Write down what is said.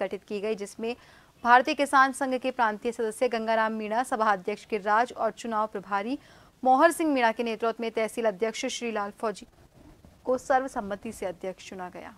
गठित की गई जिसमें भारतीय किसान संघ के प्रांतीय सदस्य गंगाराम मीणा सभा अध्यक्ष गिरिराज और चुनाव प्रभारी मोहर सिंह मीणा के नेतृत्व में तहसील अध्यक्ष श्रीलाल फौजी को सर्वसम्मति से अध्यक्ष चुना गया